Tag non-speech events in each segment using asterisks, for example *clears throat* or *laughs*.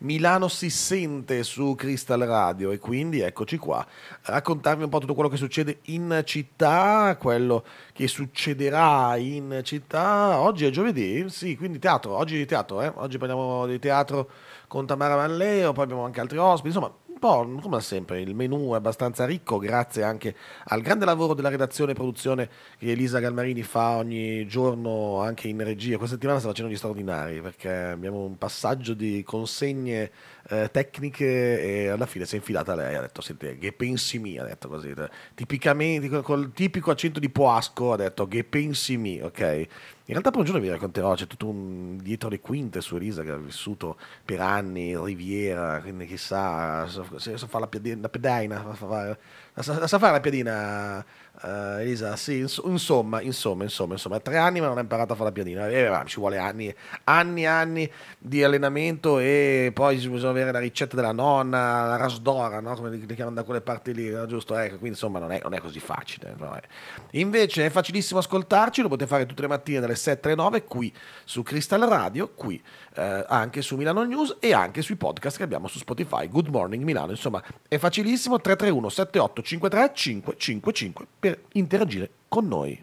Milano si sente su Crystal Radio e quindi eccoci qua a raccontarvi un po' tutto quello che succede in città, quello che succederà in città. Oggi è giovedì, sì, quindi teatro, oggi di teatro, eh? oggi parliamo di teatro con Tamara Manleo, poi abbiamo anche altri ospiti, insomma un po' come sempre il menù è abbastanza ricco grazie anche al grande lavoro della redazione e produzione che Elisa Galmarini fa ogni giorno anche in regia. Questa settimana sta facendo gli straordinari perché abbiamo un passaggio di consegne eh, tecniche e alla fine si è infilata lei, ha detto senti che pensi mi, ha detto così, eh, tipicamente col tipico accento di Poasco ha detto che pensi mi, ok? In realtà poi un giorno vi racconterò, c'è tutto un dietro le quinte su Elisa che ha vissuto per anni, Riviera, quindi chissà, se so, la, piadina, la pedaina, la sa, fare la piadina Uh, Elisa, sì, ins- insomma, insomma, insomma, insomma, tre anni ma non ha imparato a fare la pianina, eh, ci vuole anni, anni, anni di allenamento e poi bisogna avere la ricetta della nonna, la rasdora, no? come li chiamano da quelle parti lì, no? giusto? Ecco, quindi insomma non è, non è così facile. No? Eh. Invece è facilissimo ascoltarci, lo potete fare tutte le mattine dalle 7 alle 9 qui su Crystal Radio, qui eh, anche su Milano News e anche sui podcast che abbiamo su Spotify, Good Morning Milano, insomma è facilissimo, 331 78 53 555 per interagire con noi.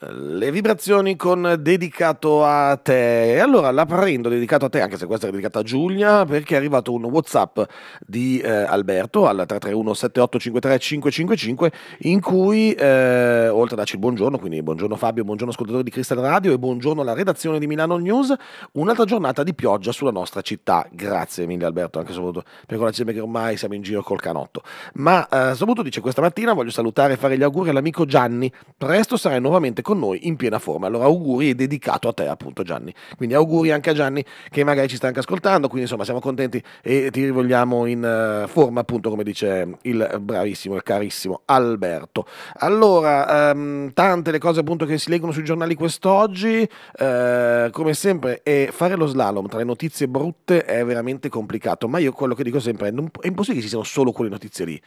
Le vibrazioni con dedicato a te. allora la prendo dedicato a te, anche se questa è dedicata a Giulia, perché è arrivato un WhatsApp di eh, Alberto al 331-7853-555 in cui, eh, oltre a darci il buongiorno, quindi buongiorno Fabio, buongiorno ascoltatori di Crystal Radio e buongiorno alla redazione di Milano News, un'altra giornata di pioggia sulla nostra città. Grazie mille Alberto, anche soprattutto per conoscere che ormai siamo in giro col canotto. Ma eh, soprattutto dice questa mattina voglio salutare e fare gli auguri all'amico Gianni, presto sarai nuovamente con noi in piena forma. Allora auguri e dedicato a te appunto Gianni. Quindi auguri anche a Gianni che magari ci sta anche ascoltando, quindi insomma siamo contenti e ti rivolgiamo in uh, forma appunto come dice il bravissimo, il carissimo Alberto. Allora, um, tante le cose appunto che si leggono sui giornali quest'oggi, uh, come sempre, e fare lo slalom tra le notizie brutte è veramente complicato, ma io quello che dico sempre è, non, è impossibile che ci siano solo quelle notizie lì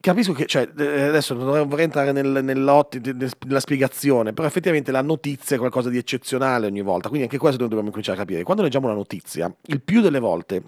capisco che, cioè, eh, adesso non vorrei entrare nel, nella spiegazione, però effettivamente la notizia è qualcosa di eccezionale ogni volta, quindi anche questo dobbiamo cominciare a capire. Quando leggiamo una notizia, il più delle volte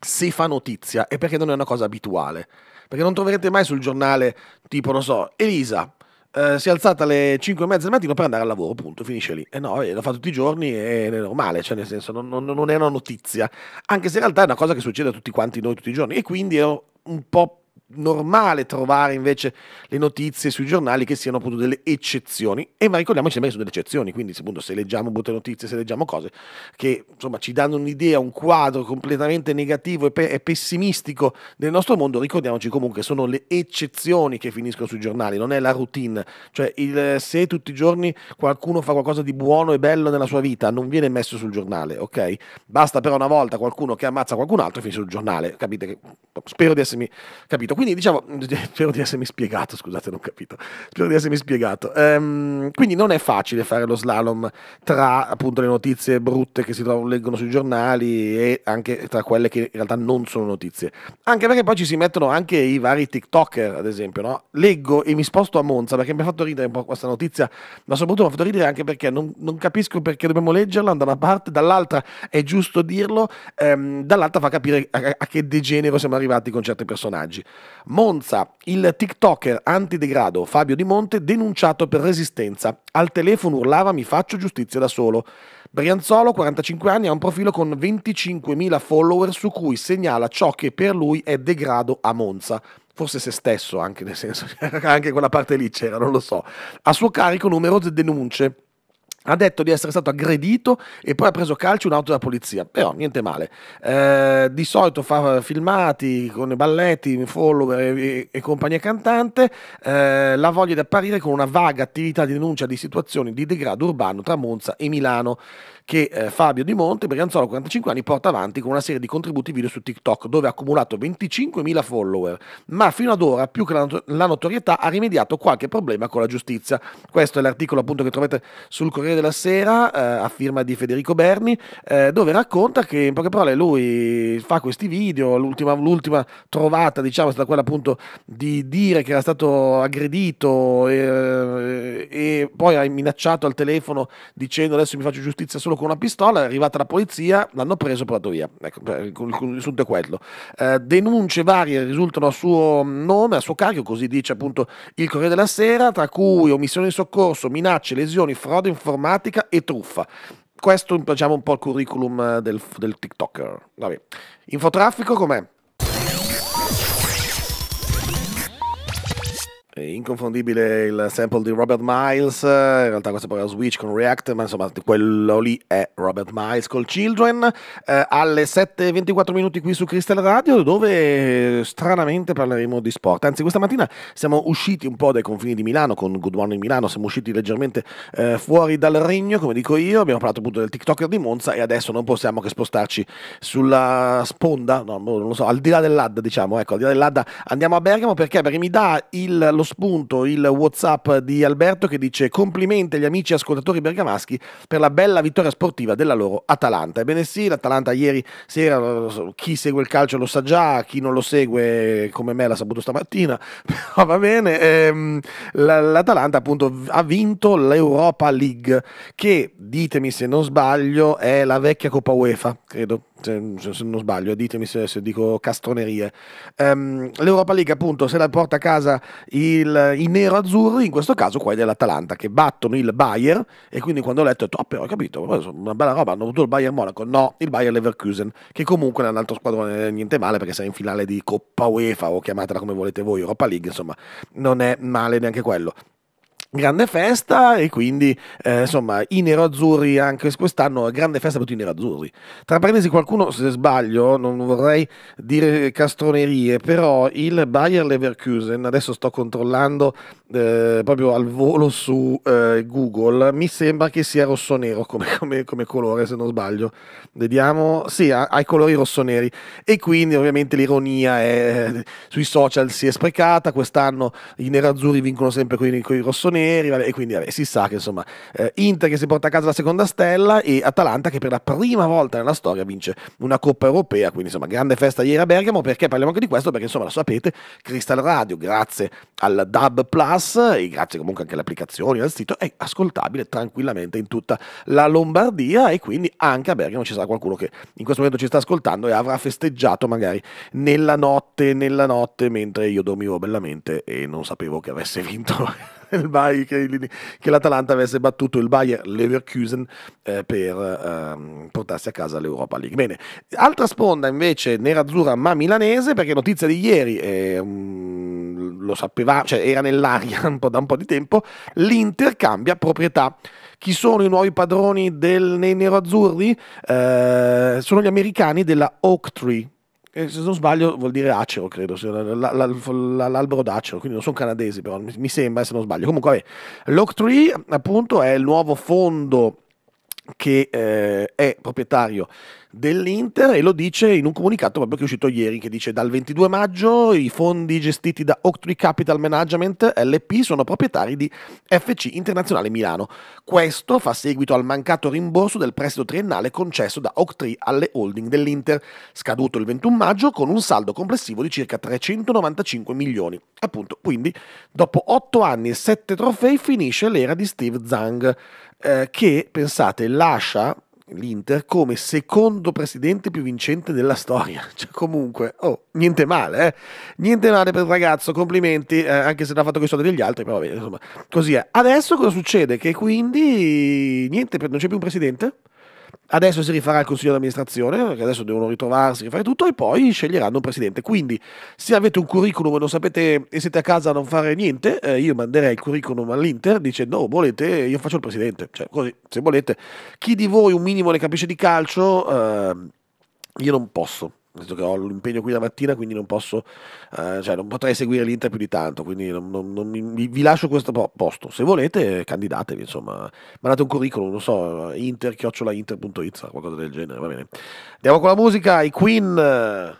se fa notizia è perché non è una cosa abituale, perché non troverete mai sul giornale tipo, non so, Elisa. Eh, si è alzata alle 5 e mezza del mattino per andare al lavoro, punto, finisce lì. E eh no, eh, lo fa tutti i giorni e è normale, cioè nel senso non, non, non è una notizia, anche se in realtà è una cosa che succede a tutti quanti noi tutti i giorni e quindi è un po' normale trovare invece le notizie sui giornali che siano appunto delle eccezioni e ma ricordiamoci sempre che sono delle eccezioni quindi appunto se leggiamo brutte notizie se leggiamo cose che insomma ci danno un'idea un quadro completamente negativo e, pe- e pessimistico del nostro mondo ricordiamoci comunque sono le eccezioni che finiscono sui giornali non è la routine cioè il, se tutti i giorni qualcuno fa qualcosa di buono e bello nella sua vita non viene messo sul giornale ok basta però una volta qualcuno che ammazza qualcun altro e finisce sul giornale capite che spero di essermi capito quindi diciamo, *laughs* spero di essermi spiegato, scusate, non ho capito, spero di essermi spiegato. Ehm, quindi non è facile fare lo slalom tra appunto le notizie brutte che si trovano, leggono sui giornali e anche tra quelle che in realtà non sono notizie. Anche perché poi ci si mettono anche i vari TikToker, ad esempio, no? Leggo e mi sposto a Monza perché mi ha fatto ridere un po' questa notizia, ma soprattutto mi ha fatto ridere anche perché non, non capisco perché dobbiamo leggerla da una parte, dall'altra è giusto dirlo, ehm, dall'altra fa capire a, a che degenero siamo arrivati con certi personaggi. Monza, il TikToker antidegrado Fabio Di Monte denunciato per resistenza. Al telefono urlava mi faccio giustizia da solo. Brianzolo, 45 anni, ha un profilo con 25.000 follower su cui segnala ciò che per lui è degrado a Monza forse se stesso, anche nel senso, *laughs* anche quella parte lì c'era, non lo so. A suo carico numerose denunce ha detto di essere stato aggredito e poi ha preso calcio un'auto della polizia, però niente male. Eh, di solito fa filmati con balletti, follower e, e compagnia cantante, eh, la voglia di apparire con una vaga attività di denuncia di situazioni di degrado urbano tra Monza e Milano che eh, Fabio Di Monte, Brianzolo 45 anni, porta avanti con una serie di contributi video su TikTok dove ha accumulato 25.000 follower, ma fino ad ora più che la, not- la notorietà ha rimediato qualche problema con la giustizia. Questo è l'articolo appunto che trovate sul Corriere della Sera eh, a firma di Federico Berni eh, dove racconta che in poche parole lui fa questi video, l'ultima, l'ultima trovata diciamo è stata quella appunto di dire che era stato aggredito e, eh, e poi ha minacciato al telefono dicendo adesso mi faccio giustizia solo con una pistola, è arrivata la polizia, l'hanno preso e portato via. Ecco, il risultato è quello. Eh, denunce varie risultano a suo nome, a suo carico, così dice appunto il Corriere della Sera, tra cui omissione di soccorso, minacce, lesioni, frode informatica e truffa questo diciamo un po' il curriculum del, del TikToker. Vabbè. Infotraffico com'è? inconfondibile il sample di Robert Miles, in realtà questo poi è Switch con React, ma insomma quello lì è Robert Miles col Children, eh, alle 7.24 minuti qui su Crystal Radio dove stranamente parleremo di sport, anzi questa mattina siamo usciti un po' dai confini di Milano con Good Morning Milano, siamo usciti leggermente eh, fuori dal regno come dico io, abbiamo parlato appunto del TikToker di Monza e adesso non possiamo che spostarci sulla sponda, no, boh, non lo so, al di là dell'Adda diciamo, ecco al di là dell'Adda andiamo a Bergamo perché? Perché mi dà il, lo spunto il WhatsApp di Alberto che dice complimenti agli amici ascoltatori bergamaschi per la bella vittoria sportiva della loro Atalanta. Ebbene sì, l'Atalanta ieri sera, chi segue il calcio lo sa già, chi non lo segue come me l'ha saputo stamattina, *laughs* però va bene, ehm, l'Atalanta appunto ha vinto l'Europa League che, ditemi se non sbaglio, è la vecchia Coppa UEFA, credo, se, se, non sbaglio, ditemi se, se dico castronerie. Um, L'Europa League, appunto, se la porta a casa il il, i nero-azzurri, in questo caso quelli dell'Atalanta, che battono il Bayer e quindi quando ho letto ho detto, ah però ho capito, una bella roba, hanno avuto il Bayer Monaco, no, il Bayer Leverkusen, che comunque è un altro squadrone eh, niente male perché sei in finale di Coppa UEFA o chiamatela come volete voi, Europa League, insomma, non è male neanche quello grande festa e quindi eh, insomma i nero azzurri anche quest'anno grande festa per tutti i nero azzurri tra parentesi qualcuno se sbaglio non vorrei dire castronerie però il Bayer Leverkusen adesso sto controllando eh, proprio al volo su eh, Google mi sembra che sia rosso-nero come, come, come, colore se non sbaglio vediamo sì ha, ha i colori rosso-neri e quindi ovviamente l'ironia è, eh, sui social si è sprecata quest'anno i nero azzurri vincono sempre con i rosso-neri neri, vabbè, e quindi vabbè, si sa che insomma eh, Inter che si porta a casa la seconda stella e Atalanta che per la prima volta nella storia vince una Coppa Europea, quindi insomma grande festa ieri a Bergamo, perché parliamo anche di questo? Perché insomma lo sapete, Crystal Radio grazie al Dub Plus e grazie comunque anche alle applicazioni, al sito, è ascoltabile tranquillamente in tutta la Lombardia e quindi anche a Bergamo ci sarà qualcuno che in questo momento ci sta ascoltando e avrà festeggiato magari nella notte, nella notte mentre io dormivo bellamente e non sapevo che avesse vinto Bayern, che, che, l'Atalanta avesse battuto il Bayer Leverkusen eh, per eh, portarsi a casa l'Europa League. Bene, altra sponda invece nerazzurra ma milanese perché notizia di ieri, eh, mm, lo sapeva, cioè era nell'aria *laughs* un da un po' di tempo, l'Inter cambia proprietà. Chi sono i nuovi padroni del, nei neroazzurri? Eh, sono gli americani della Oak Tree e se non sbaglio vuol dire acero, credo, l'albero d'acero, quindi non sono canadesi però, mi sembra se non sbaglio. Comunque, vabbè, Lock Tree appunto è il nuovo fondo che eh, è proprietario dell'Inter e lo dice in un comunicato proprio che è uscito ieri che dice dal 22 maggio i fondi gestiti da Octree Capital Management LP sono proprietari di FC Internazionale Milano. Questo fa seguito al mancato rimborso del prestito triennale concesso da Octree alle holding dell'Inter, scaduto il 21 maggio con un saldo complessivo di circa 395 milioni. Appunto, quindi dopo 8 anni e 7 trofei finisce l'era di Steve Zhang. Eh, che, pensate, lascia l'Inter come secondo presidente più vincente della storia. *laughs* Cioè, comunque, oh, niente male, eh? Niente male per il ragazzo, complimenti, eh, anche se ha fatto questo degli altri, però vabbè, insomma, così è. Adesso cosa succede? Che quindi, niente, non c'è più un presidente? Adesso si rifarà il consiglio di amministrazione, perché adesso devono ritrovarsi, rifare tutto e poi sceglieranno un presidente. Quindi, se avete un curriculum e non sapete e siete a casa a non fare niente, eh, io manderei il curriculum all'Inter dicendo: no, oh, volete, io faccio il presidente. Cioè, così, se volete, chi di voi un minimo ne capisce di calcio, eh, io non posso detto che ho l'impegno qui la mattina, quindi non posso, eh, cioè non potrei seguire l'Inter più di tanto, quindi non, non, non mi, vi lascio questo posto. Se volete, candidatevi, insomma, mandate un curriculum, non so, inter-inter.it, qualcosa del genere, va bene. Andiamo con la musica, i Queen...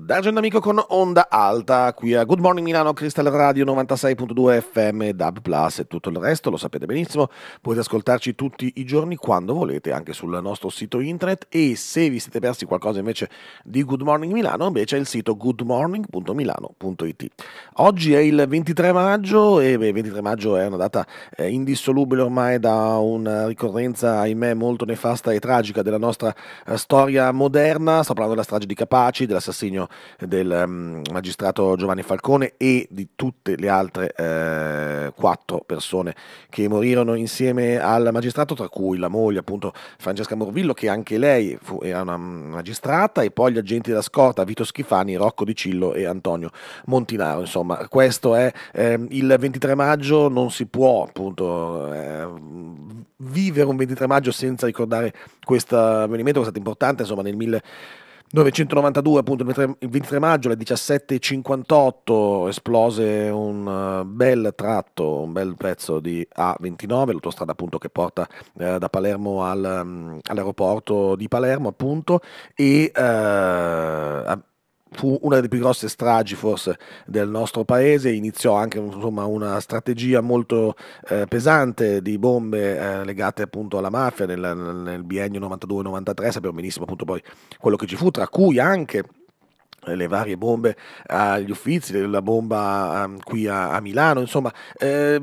Da un amico con Onda Alta, qui a Good Morning Milano, Crystal Radio 96.2 FM, DAB Plus e tutto il resto, lo sapete benissimo. Potete ascoltarci tutti i giorni quando volete, anche sul nostro sito internet e se vi siete persi qualcosa invece di Good Morning Milano, invece è il sito goodmorning.milano.it. Oggi è il 23 maggio e beh, 23 maggio è una data eh, indissolubile ormai da una ricorrenza, ahimè, molto nefasta e tragica della nostra eh, storia moderna. Sto parlando della strage di Capaci, dell'assassinio del um, magistrato Giovanni Falcone e di tutte le altre eh, quattro persone che morirono insieme al magistrato, tra cui la moglie appunto Francesca Morvillo, che anche lei fu, era una mm, magistrata, e poi gli agenti della scorta Vito Schifani, Rocco Di Cillo e Antonio Montinaro. Insomma, questo è eh, il 23 maggio, non si può appunto eh, vivere un 23 maggio senza ricordare questo avvenimento, che è stato importante, insomma nel 1000 992 appunto il 23, maggio alle 17.58 esplose un eh, bel tratto, un bel pezzo di A29, l'autostrada appunto che porta eh, da Palermo al, mm, all'aeroporto di Palermo appunto e eh, fu una delle più grosse stragi forse del nostro paese, iniziò anche insomma, una strategia molto eh, pesante di bombe eh, legate appunto alla mafia nel, nel biennio 92-93, sappiamo benissimo appunto poi quello che ci fu, tra cui anche eh, le varie bombe agli uffizi, la bomba ehm, qui a, Milano, insomma, eh,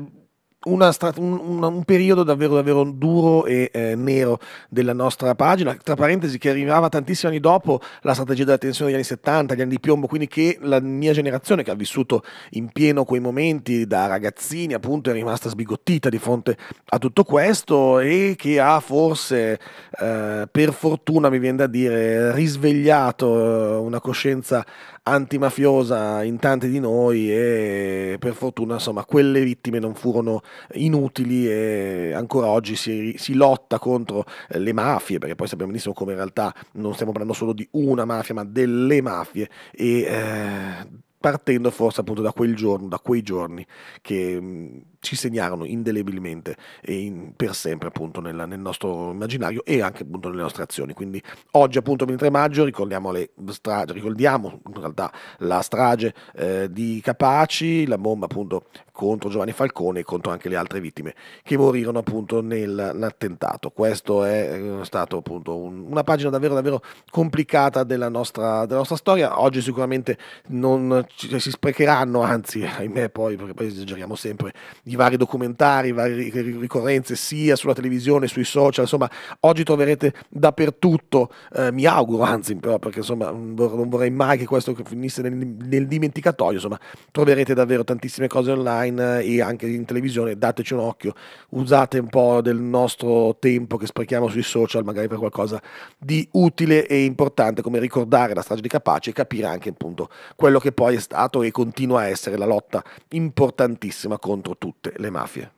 una, un, un, periodo davvero, davvero duro e eh, nero della nostra pagina, tra parentesi che arrivava tantissimi anni dopo la strategia della tensione degli anni 70, gli anni di piombo, quindi che la mia generazione che ha vissuto in pieno quei momenti da ragazzini appunto è rimasta sbigottita di fronte a tutto questo e che ha forse eh, per fortuna mi viene da dire risvegliato eh, una coscienza antimafiosa in tanti di noi e per fortuna insomma quelle vittime non furono inutili e ancora oggi si, si lotta contro eh, le mafie perché poi sappiamo benissimo come in realtà non stiamo parlando solo di una mafia ma delle mafie e eh, partendo forse appunto da quel giorno, da quei giorni che mm, ci segnarono indelebilmente e in, per sempre appunto nella, nel nostro immaginario e anche appunto nelle nostre azioni. Quindi oggi appunto 23 maggio ricordiamo, le strage, ricordiamo in realtà la strage eh, di Capaci, la bomba appunto contro Giovanni Falcone e contro anche le altre vittime che morirono appunto nell'attentato. Questo è eh, stato appunto un, una pagina davvero davvero complicata della nostra, della nostra storia. Oggi sicuramente non ci, si sprecheranno, anzi ahimè poi perché poi esageriamo sempre, gli vari documentari, varie ricorrenze sia sulla televisione, sui social, insomma oggi troverete dappertutto, eh, mi auguro anzi però perché insomma non vorrei mai che questo finisse nel, nel dimenticatoio, insomma troverete davvero tantissime cose online eh, e anche in televisione, dateci un occhio, usate un po' del nostro tempo che sprechiamo sui social magari per qualcosa di utile e importante come ricordare la strage di Capace e capire anche appunto quello che poi è stato e continua a essere la lotta importantissima contro tutti tutte le mafie.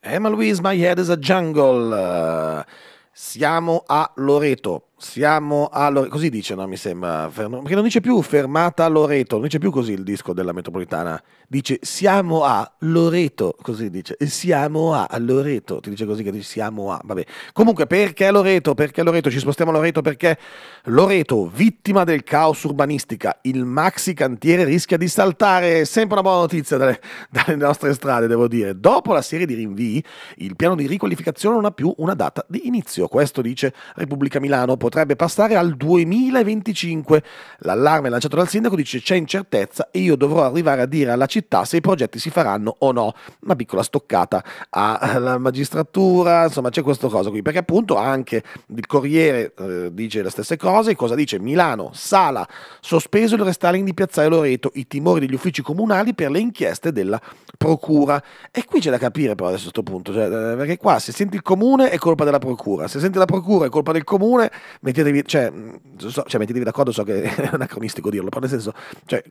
Emma Louise, My Head is a Jungle. Siamo a Loreto, siamo a Loreto, così dice, no? Mi sembra, perché non dice più fermata a Loreto, non dice più così il disco della metropolitana, dice siamo a Loreto, così dice, siamo a Loreto, ti dice così che dici siamo a, vabbè. Comunque perché Loreto, perché Loreto, ci spostiamo a Loreto perché Loreto, vittima del caos urbanistica, il maxi cantiere rischia di saltare, sempre una buona notizia dalle, dalle nostre strade devo dire. Dopo la serie di rinvii, il piano di riqualificazione non ha più una data di inizio, questo dice Repubblica Milano, potrebbe passare al 2025. L'allarme lanciato dal sindaco dice c'è incertezza e io dovrò arrivare a dire alla città se i progetti si faranno o no. Una piccola stoccata alla magistratura, insomma c'è questa cosa qui, perché appunto anche il Corriere eh, dice le stesse cose, cosa dice Milano, Sala, sospeso il restyling di Piazzale Loreto, i timori degli uffici comunali per le inchieste della procura. E qui c'è da capire però adesso a questo punto, cioè, eh, perché qua se senti il comune è colpa della procura, se senti la procura è colpa del comune, mettetevi, cioè, mm, so, cioè, mettetevi d'accordo, so che *laughs* è anacronistico dirlo, però nel senso, cioè,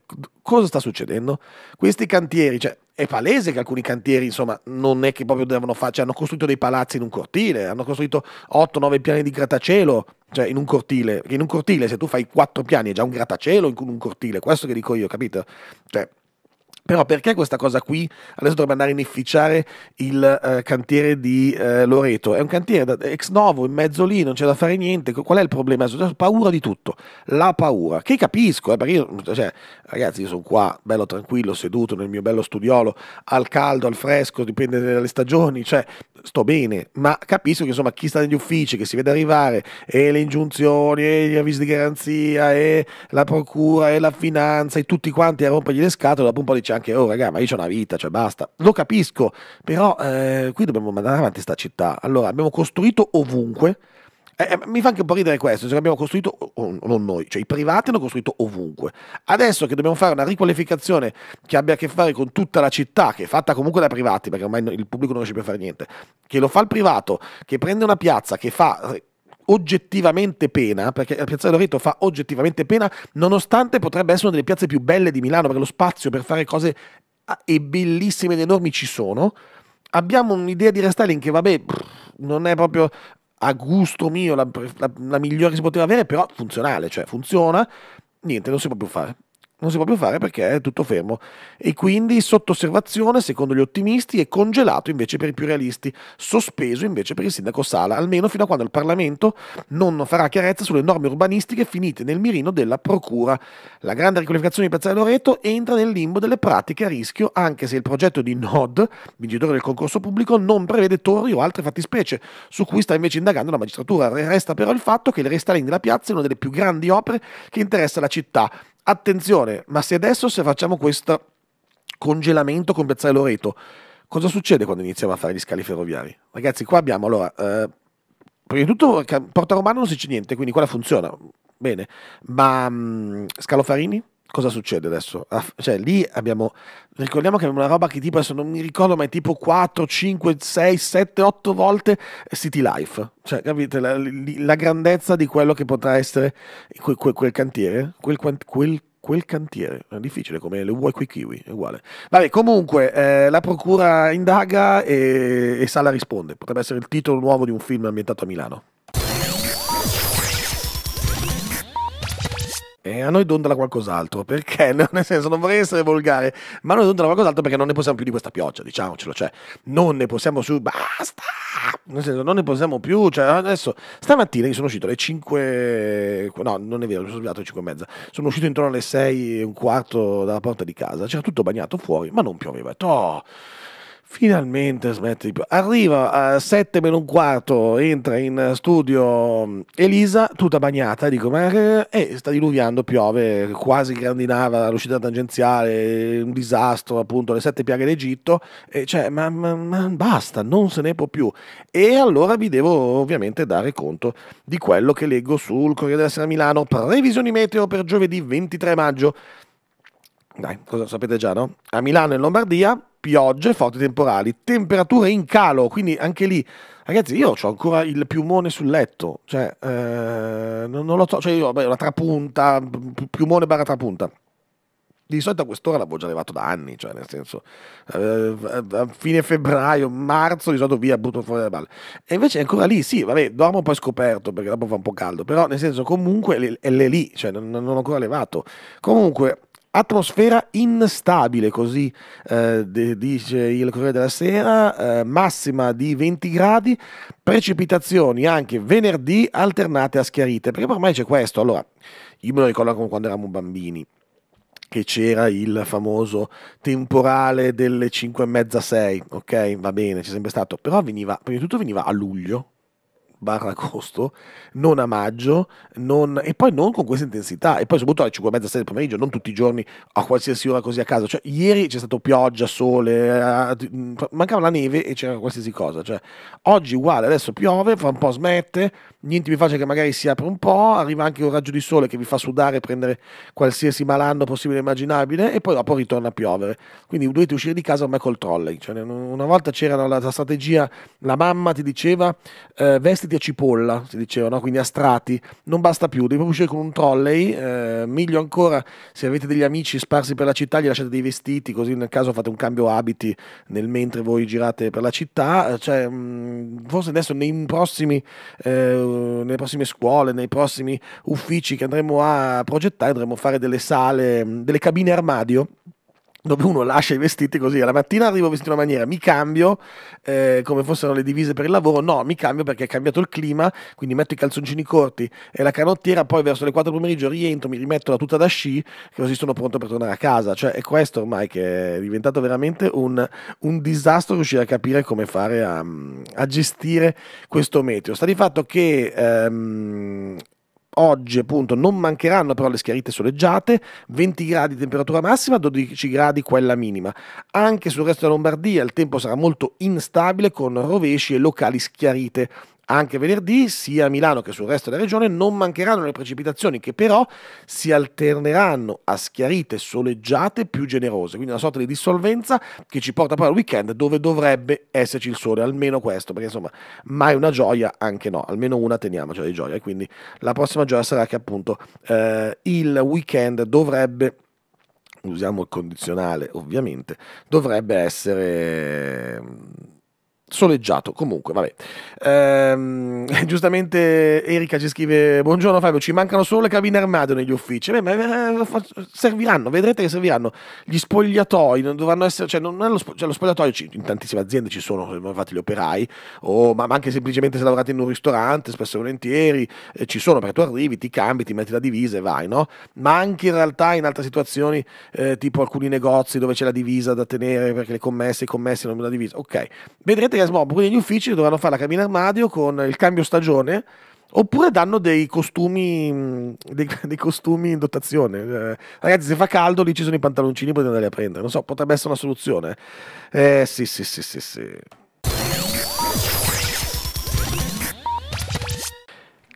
cosa sta succedendo? Questi cantieri, cioè, è palese che alcuni cantieri, insomma, non è che proprio devono fare, cioè, hanno costruito dei palazzi in un cortile, hanno costruito 8-9 piani di grattacielo, cioè, in un cortile, che in un cortile se tu fai 4 piani è già un grattacielo in un cortile, questo che dico io, capito? Cioè, però perché questa cosa qui adesso dovrebbe andare a inefficiare il eh, cantiere di eh, Loreto? È un cantiere da, ex novo, in mezzo lì, non c'è da fare niente. Qual è il problema? paura di tutto. La paura. Che capisco, eh, perché io, cioè, ragazzi, io sono qua, bello tranquillo, seduto nel mio bello studiolo, al caldo, al fresco, dipende dalle stagioni, cioè, sto bene. Ma capisco che, insomma, chi sta negli uffici, che si vede arrivare, e le ingiunzioni, e gli avvisi di garanzia, e la procura, e la finanza, e tutti quanti a rompergli le scatole, dopo un po' di dice anche, oh raga, ma io ho una vita, cioè basta. Lo capisco, però eh, qui dobbiamo mandare avanti questa città. Allora, abbiamo costruito ovunque. Eh, eh, mi fa anche un po' ridere questo, cioè abbiamo costruito, non noi, cioè i privati hanno costruito ovunque. Adesso che dobbiamo fare una riqualificazione che abbia a che fare con tutta la città, che è fatta comunque da privati, perché ormai il pubblico non riesce più a fare niente, che lo fa il privato, che prende una piazza, che fa oggettivamente pena, perché la piazza Loreto fa oggettivamente pena, nonostante potrebbe essere una delle piazze più belle di Milano, perché lo spazio per fare cose ah, e bellissime ed enormi ci sono. Abbiamo un'idea di restyling che, vabbè, non è proprio a gusto mio la, la, la migliore che si poteva avere, però funzionale, cioè funziona. Niente, non si può più fare non si può più fare perché è tutto fermo. E quindi sotto osservazione, secondo gli ottimisti, e congelato invece per i più realisti, sospeso invece per il sindaco Sala, almeno fino a quando il Parlamento non farà chiarezza sulle norme urbanistiche finite nel mirino della Procura. La grande riqualificazione di Piazzale Loreto entra nel limbo delle pratiche a rischio, anche se il progetto di NOD, vincitore del concorso pubblico, non prevede torri o altre fattispecie, su cui sta invece indagando la magistratura. Resta però il fatto che il restyling della piazza è una delle più grandi opere che interessa la città Attenzione, ma se adesso se facciamo questo congelamento con Piazzale Loreto, cosa succede quando iniziamo a fare gli scali ferroviari? Ragazzi, qua abbiamo allora, eh, prima di tutto Porta Romano non si dice niente, quindi quella funziona bene, ma mh, mm, Scalo Farini? cosa succede adesso? Ah, cioè, lì abbiamo. Ricordiamo che abbiamo una roba che tipo adesso non mi ricordo, ma è tipo 4, 5, 6, 7, 8 volte eh, City Life. Cioè, capite la, la grandezza di quello che potrà essere quel, quel, quel cantiere? Quel, quel, quel cantiere è difficile come le uova qui kiwi, è uguale. Vabbè, comunque eh, la procura indaga e, e Sala risponde. Potrebbe essere il titolo nuovo di un film ambientato a Milano. E eh, a noi dondala qualcos'altro, perché *laughs* nel senso non vorrei essere volgare, ma a noi dondala qualcos'altro perché non ne possiamo più di questa pioggia, diciamocelo, cioè non ne possiamo più, basta, nel senso non ne possiamo più, cioè adesso stamattina io sono uscito alle 5, no non è vero, sono svegliato alle 5 e mezza, sono uscito intorno alle 6 e un quarto dalla porta di casa, c'era tutto bagnato fuori, ma non pioveva, ho detto, oh, Finalmente smette di più. Arriva a 7 meno un quarto, entra in studio mm, Elisa, tutta bagnata, dico, ma eh, eh sta diluviando, piove, quasi grandinava l'uscita tangenziale, un disastro, appunto, le sette piaghe d'Egitto, e cioè, ma, ma, ma basta, non se ne può più. E allora vi devo ovviamente dare conto di quello che leggo sul Corriere della Sera Milano, previsioni meteo per giovedì 23 maggio. Dai, cosa sapete già, no? A Milano e Lombardia piogge, forti temporali, temperature in calo, quindi anche lì, ragazzi, io ho ancora il piumone sul letto, cioè, eh, non, non, lo so, cioè io, ho una trapunta, piumone barra trapunta. Di solito a quest'ora l'avevo già levato da anni, cioè nel senso, eh, a fine febbraio, marzo, di solito via, butto fuori dalle balle. E invece è ancora lì, sì, vabbè, dormo poi scoperto perché dopo fa un po' caldo, però nel senso comunque è lì, cioè non, non ho ancora levato. Comunque, Atmosfera instabile, così eh, dice il Corriere della Sera, eh, massima di 20 gradi, precipitazioni anche venerdì alternate a schiarite, perché ormai c'è questo. Allora, io me lo ricordo come quando eravamo bambini, che c'era il famoso temporale delle 5 e mezza 6, ok? Va bene, c'è sempre stato, però veniva, prima di tutto veniva a luglio, barra agosto, non a maggio, non... e poi non con questa intensità, e poi soprattutto alle 5 e mezza, 6 del pomeriggio, non tutti i giorni a qualsiasi ora così a casa, cioè ieri c'è stato pioggia, sole, eh, eh, mancava la neve e c'era qualsiasi cosa, cioè oggi uguale, adesso piove, fa un po' smette, niente vi faccia che magari si apre un po', arriva anche un raggio di sole che vi fa sudare prendere qualsiasi malanno possibile e immaginabile e poi dopo ritorna a piovere. Quindi dovete uscire di casa ormai col trolley. Cioè, una volta c'era la, la, strategia, la mamma ti diceva eh, vestiti a cipolla, si diceva, no? quindi a strati, non basta più, devi uscire con un trolley, eh, meglio ancora se avete degli amici sparsi per la città gli lasciate dei vestiti, così nel caso fate un cambio abiti nel mentre voi girate per la città, cioè, mh, forse adesso nei prossimi... Eh, nelle prossime scuole, nei prossimi uffici che andremo a progettare, andremo a fare delle sale, delle cabine armadio dove uno lascia i vestiti così, alla mattina arrivo vestito in una maniera, mi cambio eh, come fossero le divise per il lavoro, no, mi cambio perché è cambiato il clima, quindi metto i calzoncini corti e la canottiera, poi verso le 4 del pomeriggio rientro, mi rimetto la tuta da sci, così sono pronto per tornare a casa, cioè è questo ormai che è diventato veramente un, un disastro riuscire a capire come fare a, a, gestire questo meteo. Sta di fatto che... Ehm, Oggi appunto non mancheranno però le schiarite soleggiate, 20 gradi temperatura massima, 12 gradi quella minima. Anche sul resto della Lombardia il tempo sarà molto instabile con rovesci e locali schiarite anche venerdì, sia a Milano che sul resto della regione, non mancheranno le precipitazioni che però si alterneranno a schiarite soleggiate più generose, quindi una sorta di dissolvenza che ci porta poi al weekend dove dovrebbe esserci il sole, almeno questo, perché insomma mai una gioia, anche no, almeno una teniamocela di gioia. E quindi la prossima gioia sarà che appunto eh, il weekend dovrebbe usiamo il condizionale ovviamente, dovrebbe essere soleggiato. Comunque, vabbè. Ehm, *laughs* giustamente Erika ci scrive: Buongiorno Fabio, ci mancano solo le cabine armate negli uffici. Beh, ma serviranno, vedrete che serviranno. Gli spogliatoi non dovranno essere. Cioè, non è lo, spo- cioè, lo spogliatoio ci, in tantissime aziende ci sono, eh, infatti, gli operai, o, ma, ma anche semplicemente se lavorate in un ristorante, spesso e volentieri eh, ci sono perché tu arrivi, ti cambi, ti metti la divisa e vai, no? Ma anche in realtà in altre situazioni, eh, tipo alcuni negozi dove c'è la divisa da tenere perché le commesse, i commessi non hanno la divisa. Ok, vedrete pratica small, quelli degli uffici dovranno fare la cabina armadio con il cambio stagione oppure danno dei costumi, dei, *laughs* dei costumi in dotazione eh, ragazzi se fa caldo lì ci sono i pantaloncini potete andare a prendere non so potrebbe essere una soluzione eh sì sì sì sì sì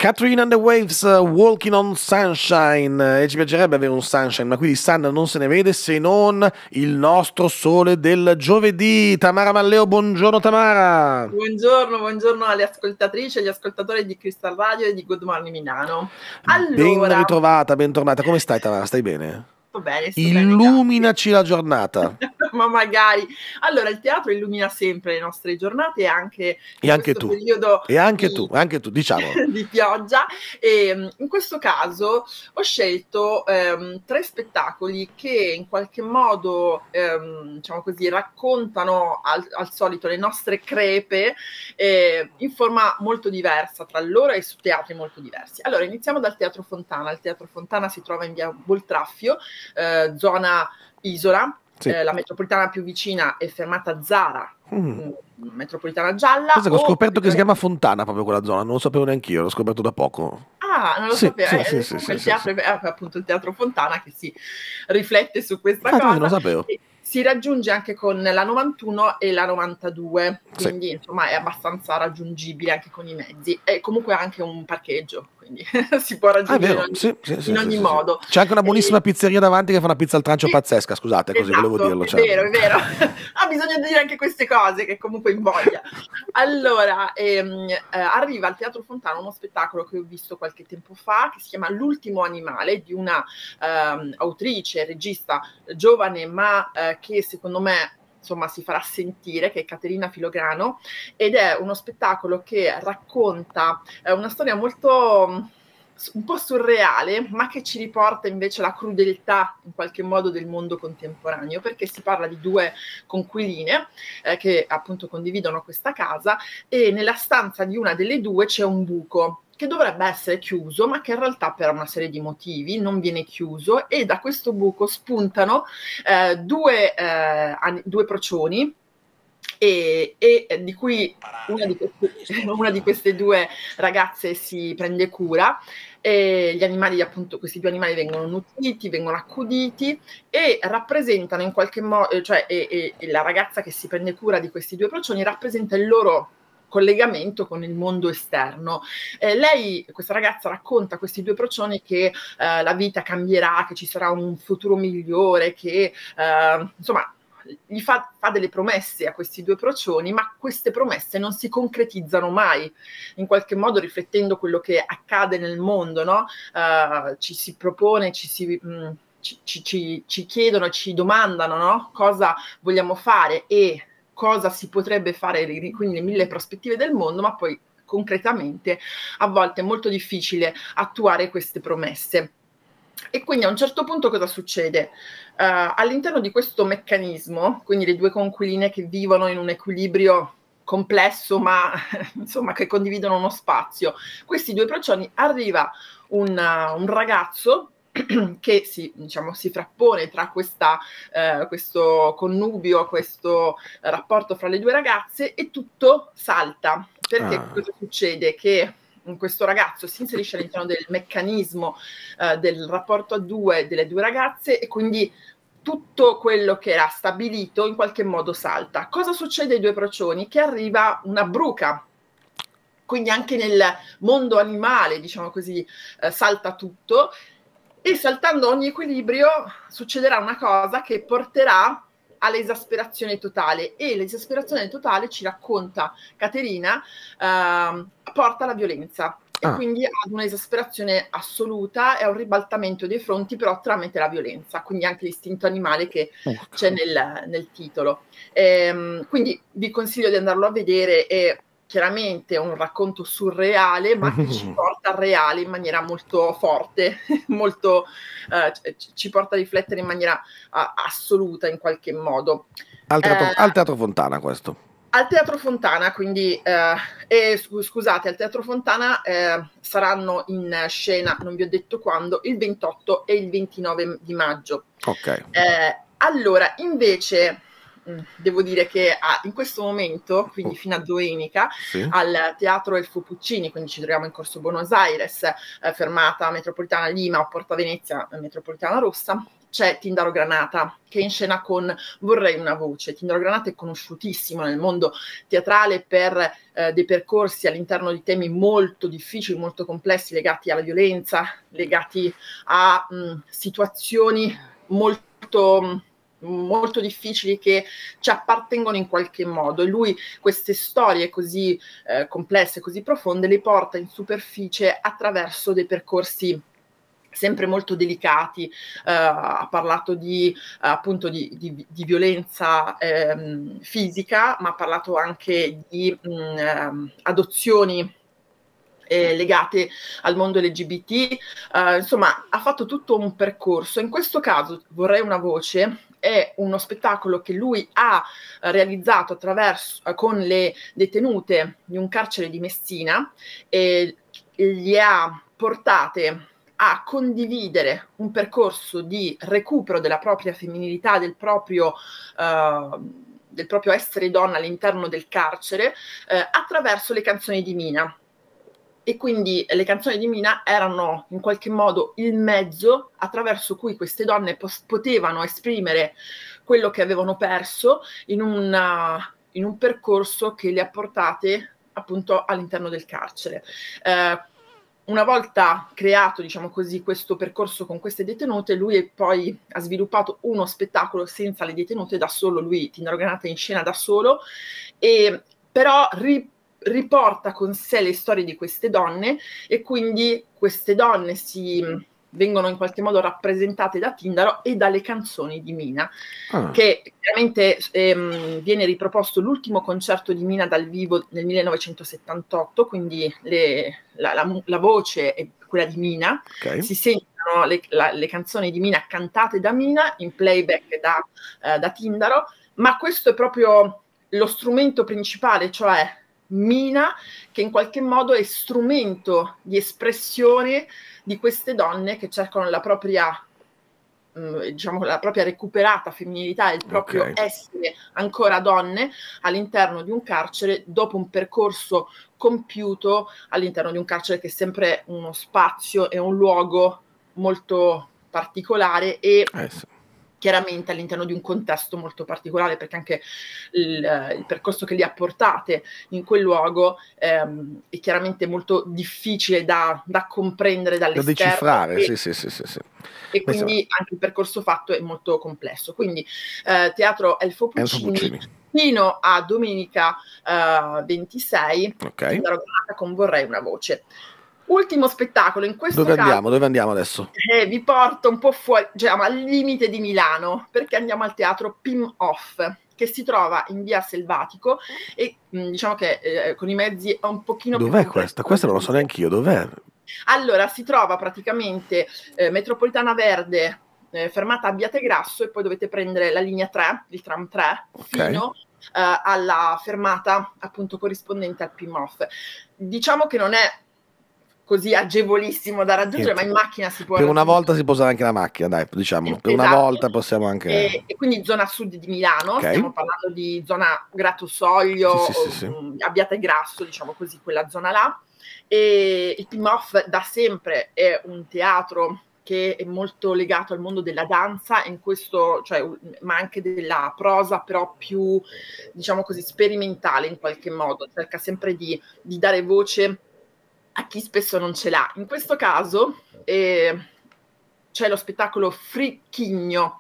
Catherine and the Waves, uh, Walking on Sunshine. Eh, e ci piacerebbe avere un sunshine, ma qui di sun non se ne vede se non il nostro sole del giovedì. Tamara Malleo, buongiorno Tamara. Buongiorno, buongiorno alle ascoltatrici e agli ascoltatori di Crystal Radio e di Good Morning Milano. Allora... Ben ritrovata, bentornata. Come stai Tamara? Stai bene? Sto bene. Illuminaci bene, la giornata. *laughs* Ma magari. Allora, il teatro illumina sempre le nostre giornate e anche, e anche tu. periodo e anche di, tu, anche tu, diciamo. *laughs* di pioggia. E, ehm, in questo caso ho scelto ehm, tre spettacoli che in qualche modo, ehm, diciamo così, raccontano al, al, solito le nostre crepe eh, in forma molto diversa tra loro e su teatri molto diversi. Allora, iniziamo dal Teatro Fontana. Il Teatro Fontana si trova in via Boltraffio eh, zona isola. Sì. Eh, la metropolitana più vicina è fermata Zara, mm. mm. metropolitana gialla. Cosa, ho scoperto che si chiama Fontana proprio quella zona, non lo sapevo neanche io, l'ho scoperto da poco. Ah, non lo sì, sapevo. Sì, eh, sì, sì, il teatro, è eh, appunto il teatro Fontana che si riflette su questa ah, cosa. Non lo sapevo. E, si raggiunge anche con la 91 e la 92, quindi sì. insomma è abbastanza raggiungibile anche con i mezzi e comunque anche un parcheggio, quindi *laughs* si può ah, raggiungere ah, in, sì, sì, in ogni modo. C'è anche una buonissima e... pizzeria davanti che fa una pizza al trancio pazzesca, scusate, così volevo esatto, dirlo. Cioè. È certo. vero, è vero. ha *laughs* ah, bisogna dire anche queste cose che comunque invoglia. allora, ehm, eh, arriva al Teatro Fontana uno spettacolo che ho visto qualche tempo fa che si chiama L'ultimo animale di una ehm, autrice, regista giovane ma eh, che secondo me insomma, si farà sentire, che è Caterina Filograno, ed è uno spettacolo che racconta eh, una storia molto un po' surreale, ma che ci riporta invece la crudeltà in qualche modo del mondo contemporaneo, perché si parla di due conquiline eh, che appunto condividono questa casa e nella stanza di una delle due c'è un buco che dovrebbe essere chiuso, ma che in realtà per una serie di motivi non viene chiuso e da questo buco spuntano eh, due, eh, due procioni e, e, eh, di cui una di, queste, *laughs* una di, queste, due ragazze si prende cura. E gli animali, appunto, questi due animali vengono nutriti, vengono accuditi e rappresentano in qualche modo, cioè e, e, la ragazza che si prende cura di questi due procioni rappresenta il loro collegamento con il mondo esterno. Eh, lei, questa ragazza, racconta a questi due procioni che eh, la vita cambierà, che ci sarà un futuro migliore, che eh, insomma gli fa, fa, delle promesse a questi due procioni, ma queste promesse non si concretizzano mai. In qualche modo, riflettendo quello che accade nel mondo, no? uh, ci si propone, ci si... Mh, mm, ci, ci, ci, chiedono, ci domandano no? cosa vogliamo fare e cosa si potrebbe fare, quindi le mille prospettive del mondo, ma poi concretamente a volte è molto difficile attuare queste promesse. E quindi a un certo punto cosa succede? Uh, all'interno di questo meccanismo, quindi le due conquiline che vivono in un equilibrio complesso, ma *laughs* insomma che condividono uno spazio, questi due procioni, arriva un, uh, un ragazzo *clears throat* che si, diciamo, si, frappone tra questa, eh, questo connubio, questo rapporto fra le due ragazze e tutto salta. Perché ah. cosa succede? Che questo ragazzo si inserisce all'interno del meccanismo eh, del rapporto a due delle due ragazze e quindi tutto quello che era stabilito in qualche modo salta. Cosa succede ai due procioni? Che arriva una bruca. Quindi anche nel mondo animale, diciamo così, eh, salta tutto e saltando ogni equilibrio succederà una cosa che porterà all'esasperazione totale e l'esasperazione totale ci racconta Caterina eh, porta alla violenza e ah. quindi ad un'esasperazione assoluta e a un ribaltamento dei fronti però tramite la violenza, quindi anche l'istinto animale che ecco. c'è nel, nel titolo. Ehm, quindi vi consiglio di andarlo a vedere e chiaramente un racconto surreale, ma che ci *laughs* porta al reale in maniera molto forte, *laughs* molto, eh, ci porta a riflettere in maniera a, assoluta in qualche modo. Al teatro, eh, al teatro, Fontana questo. Al Teatro Fontana, quindi, eh, e scusate, al Teatro Fontana eh, saranno in scena, non vi ho detto quando, il 28 e il 29 di maggio. Ok. Eh, allora, invece Mm. devo dire che ah, in questo momento, quindi oh. fino a domenica, sì. al Teatro Elfo Puccini, quindi ci troviamo in corso Buenos Aires, eh, fermata metropolitana Lima o Porta Venezia, eh, metropolitana rossa, c'è Tindaro Granata che è in scena con Vorrei una voce. Tindaro Granata è conosciutissimo nel mondo teatrale per eh, dei percorsi all'interno di temi molto difficili, molto complessi, legati alla violenza, legati a mh, mm, situazioni molto... Mh, mm, molto difficili che ci appartengono in qualche modo e lui queste storie così eh, complesse, così profonde le porta in superficie attraverso dei percorsi sempre molto delicati, eh, ha parlato di, eh, appunto di, di, di violenza ehm, fisica, ma ha parlato anche di mh, mm, ehm, adozioni eh, legate al mondo LGBT, eh, insomma ha fatto tutto un percorso. In questo caso vorrei una voce è uno spettacolo che lui ha eh, realizzato attraverso, eh, con le detenute di un carcere di Messina e li ha portate a condividere un percorso di recupero della propria femminilità, del proprio... Uh, del proprio essere donna all'interno del carcere eh, attraverso le canzoni di Mina e quindi eh, le canzoni di Mina erano in qualche modo il mezzo attraverso cui queste donne pos- potevano esprimere quello che avevano perso in, una, eh, in, un percorso che le ha portate appunto all'interno del carcere. Eh, una volta creato, diciamo così, questo percorso con queste detenute, lui poi ha sviluppato uno spettacolo senza le detenute da solo, lui Tina Granata in scena da solo e però ri- riporta con sé le storie di queste donne e quindi queste donne si mm, vengono in qualche modo rappresentate da Tindaro e dalle canzoni di Mina, ah. che chiaramente ehm, viene riproposto l'ultimo concerto di Mina dal vivo nel 1978, quindi le, la, la, la, voce è quella di Mina, okay. si sentono le, la, le, canzoni di Mina cantate da Mina in playback da, eh, da Tindaro, ma questo è proprio lo strumento principale, cioè Mina, che in qualche modo è strumento di espressione di queste donne che cercano la propria mm, diciamo, la propria recuperata femminilità e il proprio okay. essere ancora donne all'interno di un carcere dopo un percorso compiuto all'interno di un carcere che è sempre uno spazio e un luogo molto particolare e eh sì chiaramente all'interno di un contesto molto particolare, perché anche il, eh, il percorso che li ha portate in quel luogo ehm, è chiaramente molto difficile da, da comprendere dall'esterno. Da decifrare, e, sì, sì, sì, sì, E Questo quindi va. anche il percorso fatto è molto complesso. Quindi eh, Teatro Elfo Puccini, fino a domenica eh, 26, okay. sarà con Vorrei una voce. Ultimo spettacolo, in questo dove caso... Andiamo, dove andiamo adesso? Eh, vi porto un po' fuori, diciamo, al limite di Milano, perché andiamo al teatro Pim Off, che si trova in via Selvatico e mm, diciamo che eh, con i mezzi è un pochino... Dov'è questa? Questa non lo so neanche io, dov'è? Allora, si trova praticamente eh, Metropolitana Verde, eh, fermata a Biate Grasso e poi dovete prendere la linea 3, il tram 3, okay. fino eh, alla fermata appunto corrispondente al Pim Off. Diciamo che non è così agevolissimo da raggiungere, Niente. ma in macchina si può... Per una volta si può usare anche la macchina, dai, diciamo, per una esatto. volta possiamo anche... E, e, quindi zona sud di Milano, okay. stiamo parlando di zona Gratosoglio, sì, sì, sì, mm, Abbiate Grasso, diciamo così, quella zona là. E il Team Off da sempre è un teatro che è molto legato al mondo della danza, questo, cioè, ma anche della prosa, però più, diciamo così, sperimentale in qualche modo, cerca sempre di, di dare voce a chi spesso non ce l'ha. In questo caso eh, c'è lo spettacolo Frichigno.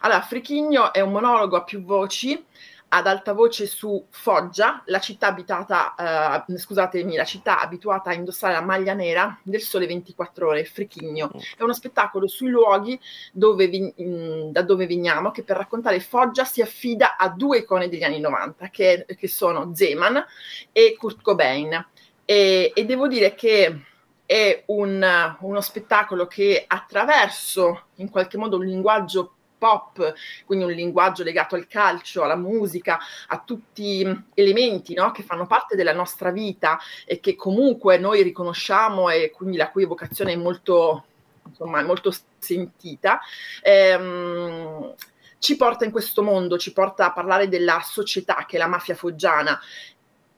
Allora, Frichigno è un monologo a più voci ad alta voce su Foggia, la città abitata, eh, scusatemi, la città abituata a indossare la maglia nera del sole 24 ore, Frichigno. È uno spettacolo sui luoghi dove vi, mh, mm, da dove veniamo che per raccontare Foggia si affida a due icone degli anni 90 che, che sono Zeman e Kurt Cobain. E, e devo dire che è un, uno spettacolo che attraverso in qualche modo un linguaggio pop, quindi un linguaggio legato al calcio, alla musica, a tutti elementi no? che fanno parte della nostra vita e che comunque noi riconosciamo e quindi la cui vocazione è molto, insomma, è molto sentita. Ehm, ci porta in questo mondo, ci porta a parlare della società che è la mafia foggiana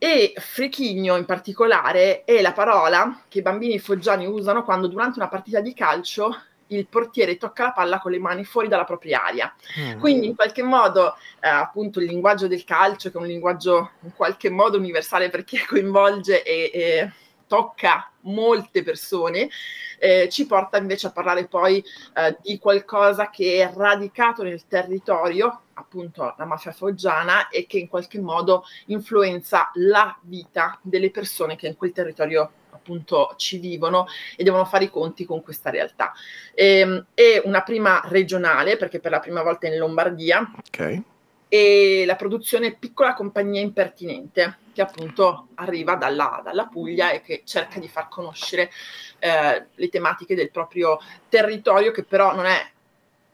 e frechigno in particolare è la parola che i bambini foggiani usano quando durante una partita di calcio il portiere tocca la palla con le mani fuori dalla propria area. Mm. Quindi in qualche modo eh, appunto il linguaggio del calcio, che è un linguaggio in qualche modo universale perché coinvolge e, e tocca molte persone, eh, ci porta invece a parlare poi eh, di qualcosa che è radicato nel territorio, appunto la mafia foggiana e che in qualche modo influenza la vita delle persone che in quel territorio appunto ci vivono e devono fare i conti con questa realtà. E, ehm, è una prima regionale, perché per la prima volta in Lombardia. Okay. E la produzione Piccola Compagnia Impertinente, che appunto arriva dalla, dalla Puglia e che cerca di far conoscere eh, le tematiche del proprio territorio, che però non è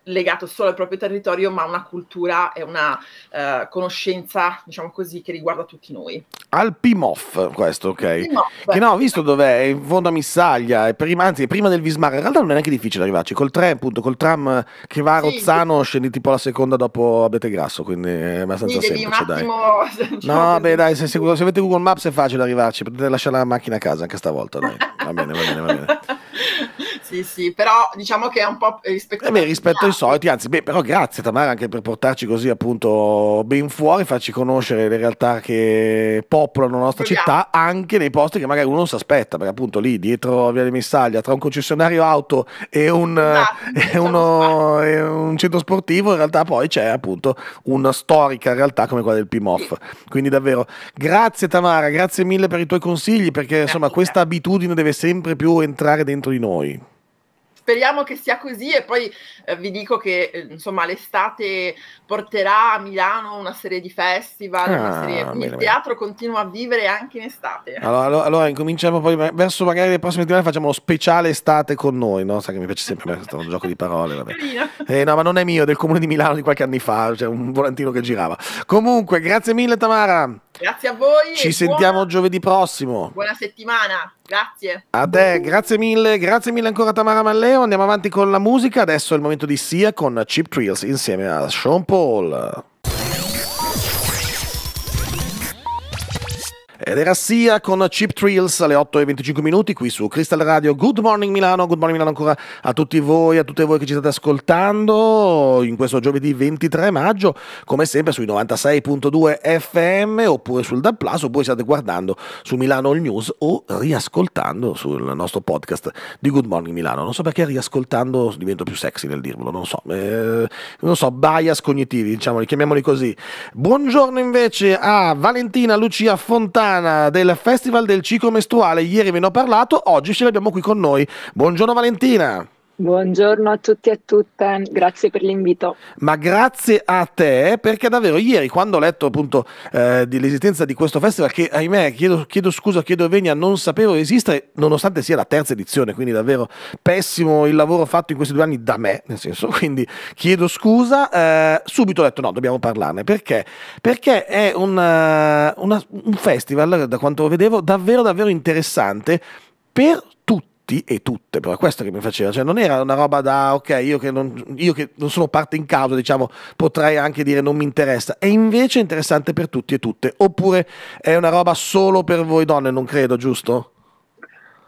legato solo al proprio territorio, ma una cultura e una eh, conoscenza, diciamo così, che riguarda tutti noi. Al PIMOF, questo, ok. PIMOF. Che no, ho visto dov'è, in fondo a Missaglia, prima, anzi, prima del Vismar, in realtà non è neanche difficile arrivarci, col tram, appunto, col tram che va a Rozzano, sì. scendi tipo la seconda dopo Abete Grasso, quindi è abbastanza sì, semplice, un dai. *laughs* Cioè, no, beh, dai, se, se, avete Google Maps è facile arrivarci, potete lasciare la macchina a casa anche stavolta, dai. Va bene, va bene, va bene. *laughs* Sì, sì, però diciamo che è un po' rispetto, eh beh, rispetto ai soliti, anzi, beh, però grazie Tamara anche per portarci così appunto ben fuori, farci conoscere le realtà che popolano la nostra Proviamo. città, anche nei posti che magari uno non si aspetta, perché appunto lì dietro Via di Messaglia, tra un concessionario auto e un, esatto, e uno, e un centro sportivo, in realtà poi c'è appunto una storica realtà come quella del PMOF. Sì. Quindi davvero, grazie Tamara, grazie mille per i tuoi consigli, perché insomma grazie. questa abitudine deve sempre più entrare dentro di noi speriamo che sia così e poi eh, vi dico che eh, insomma l'estate porterà a Milano una serie di festival, ah, serie... Bene, il bene. teatro continua a vivere anche in estate. Allora, allora, allora incominciamo poi verso magari le prossime settimane facciamo lo speciale estate con noi, no? Sai che mi piace sempre questo un gioco di parole, vabbè. Eh, no, ma non è mio, è del comune di Milano di qualche anno fa, c'è cioè un volantino che girava. Comunque, grazie mille Tamara. Grazie a voi. Ci sentiamo buona... giovedì prossimo. Buona settimana. Grazie. A te, grazie mille, grazie mille ancora Tamara Malleo. Andiamo avanti con la musica. Adesso è il momento di Sia con Chip Trills insieme a Sean Paul. Ed era Sia con Chip Trills alle 8 e 25 minuti qui su Crystal Radio. Good morning Milano, good morning Milano ancora a tutti voi, a tutte voi che ci state ascoltando in questo giovedì 23 maggio, come sempre sui 96.2 FM oppure sul DAB Plus oppure state guardando su Milano All News o riascoltando sul nostro podcast di Good Morning Milano. Non so perché riascoltando divento più sexy nel dirvelo, non so, eh, non so, bias cognitivi, diciamoli, chiamiamoli così. Buongiorno invece a Valentina Lucia Fontana settimana del Festival del Ciclo Mestruale. Ieri ve ne ho parlato, oggi ce l'abbiamo qui con noi. Buongiorno Valentina. Buongiorno a tutti e a tutte, grazie per l'invito. Ma grazie a te perché davvero ieri quando ho letto appunto eh, dell'esistenza di questo festival che ahimè chiedo, chiedo scusa, chiedo venia, non sapevo esistere nonostante sia la terza edizione, quindi davvero pessimo il lavoro fatto in questi due anni da me, nel senso quindi chiedo scusa, eh, subito ho detto no, dobbiamo parlarne perché? Perché è una, eh, una, un festival da quanto vedevo davvero davvero interessante per tutti tutti e tutte, però questo che mi faceva, cioè non era una roba da ok, io che non, io che non sono parte in causa, diciamo, potrei anche dire non mi interessa, è invece interessante per tutti e tutte, oppure è una roba solo per voi donne, non credo, giusto?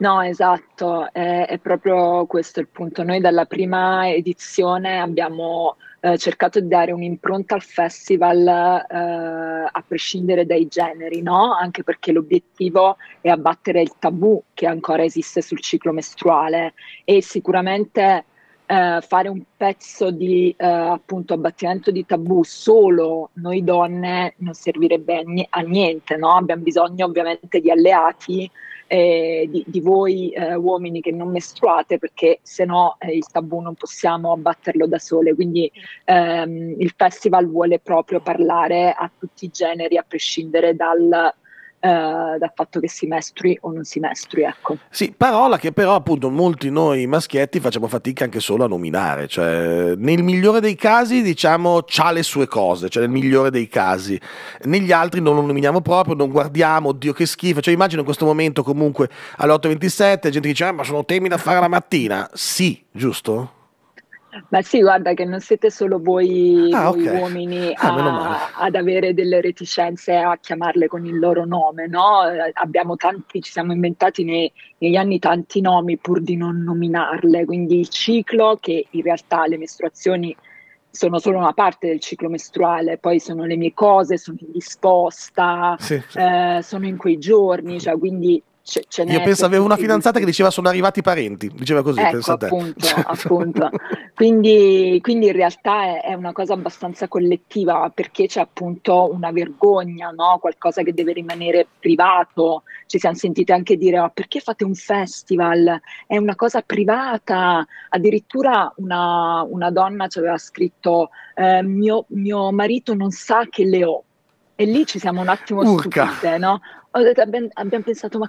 No, esatto, è, è, proprio questo il punto. Noi dalla prima edizione abbiamo eh, cercato di dare un'impronta al festival eh, a prescindere dai generi, no? anche perché l'obiettivo è abbattere il tabù che ancora esiste sul ciclo mestruale e sicuramente eh, fare un pezzo di eh, appunto abbattimento di tabù solo noi donne non servirebbe a, niente, no? abbiamo bisogno ovviamente di alleati eh, di, di, voi eh, uomini che non mestruate, perché se no eh, il tabù non possiamo abbatterlo da sole. Quindi ehm, il festival vuole proprio parlare a tutti i generi, a prescindere dal eh, dal fatto che si mestri o non si mestri. Ecco. Sì, parola che però appunto molti noi maschietti facciamo fatica anche solo a nominare, cioè nel migliore dei casi diciamo c'ha le sue cose, cioè nel migliore dei casi, negli altri non lo nominiamo proprio, non guardiamo, oddio che schifo, cioè immagino in questo momento comunque alle 8.27 gente dice ah, ma sono temi da fare la mattina, sì, giusto? Ma sì, guarda che non siete solo voi, ah, voi okay. uomini *laughs* ah, ad avere delle reticenze a chiamarle con il loro nome, no? Abbiamo tanti, ci siamo inventati nei, negli anni tanti nomi pur di non nominarle, quindi il ciclo che in realtà le mestruazioni sono solo una parte del ciclo mestruale, poi sono le mie cose, sono indisposta, sì, sì. Eh, sono in quei giorni, cioè, quindi ce, ce Io penso avevo una fidanzata che diceva sono arrivati i parenti, diceva così, ecco, pensa appunto, a te. *laughs* appunto. quindi, quindi in realtà è, è, una cosa abbastanza collettiva perché c'è appunto una vergogna, no? qualcosa che deve rimanere privato. Ci siamo sentite anche dire ma perché fate un festival? È una cosa privata. Addirittura una, una donna ci aveva scritto eh, mio, mio marito non sa che le ho. E lì ci siamo un attimo Urca. stupite, no? Abbiamo, abbiamo pensato, ma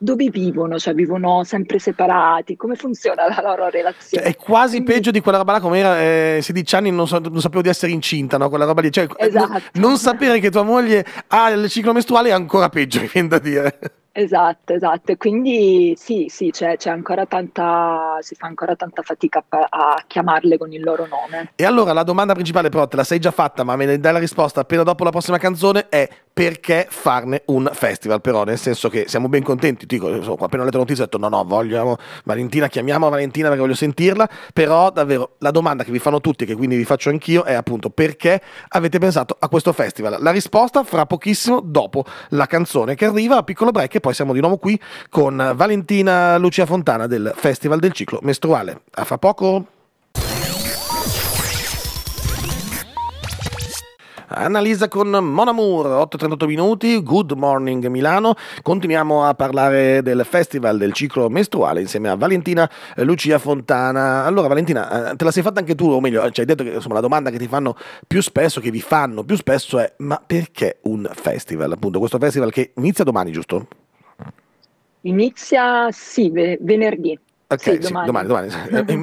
dove vivono? Cioè vivono sempre separati? Come funziona la loro relazione? Cioè, è quasi Quindi... peggio di quella roba là come era eh, 16 anni non, so, non, sapevo di essere incinta, no? Quella roba lì. Cioè, esatto. non, non sapere che tua moglie ha il ciclo mestruale è ancora peggio, mi viene da dire. Esatto, esatto. E quindi sì, sì, c'è, c'è, ancora tanta, si fa ancora tanta fatica a, a, chiamarle con il loro nome. E allora la domanda principale, però, te la sei già fatta, ma me ne dai la risposta appena dopo la prossima canzone, è perché farne un festival? Però, nel senso che siamo ben contenti, dico, insomma, appena ho letto la notizia ho detto no, no, vogliamo Valentina, chiamiamo Valentina perché voglio sentirla, però davvero la domanda che vi fanno tutti e che quindi vi faccio anch'io è appunto perché avete pensato a questo festival? La risposta fra pochissimo dopo la canzone che arriva, piccolo break e poi siamo di nuovo qui con Valentina Lucia Fontana del Festival del Ciclo Mestruale. A fra poco! Analisa con Mona Moore, 8.38 minuti, Good Morning Milano. Continuiamo a parlare del festival del ciclo mestruale insieme a Valentina eh, Lucia Fontana. Allora Valentina, eh, te la sei fatta anche tu, o meglio, eh, ci hai detto che insomma, la domanda che ti fanno più spesso, che vi fanno più spesso è ma perché un festival? Appunto questo festival che inizia domani, giusto? Inizia sì, venerdì. Ok, sì, domani. Sì, domani, domani.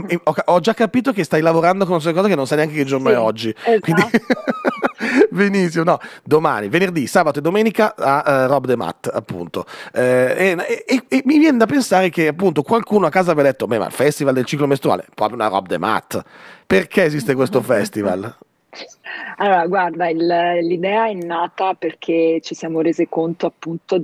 Eh, *laughs* eh, eh, ho, già capito che stai lavorando con queste cose che non sai neanche che giorno sì, è oggi. Esatto. Quindi... *laughs* Benissimo, no, domani, venerdì, sabato e domenica a uh, Rob De Matt, appunto. Eh, e, e, e, mi viene da pensare che appunto qualcuno a casa abbia detto, beh, ma il festival del ciclo mestruale è proprio una Rob De Matt. Perché esiste questo festival? *laughs* Allora, guarda, il, l'idea è nata perché ci siamo resi conto appunto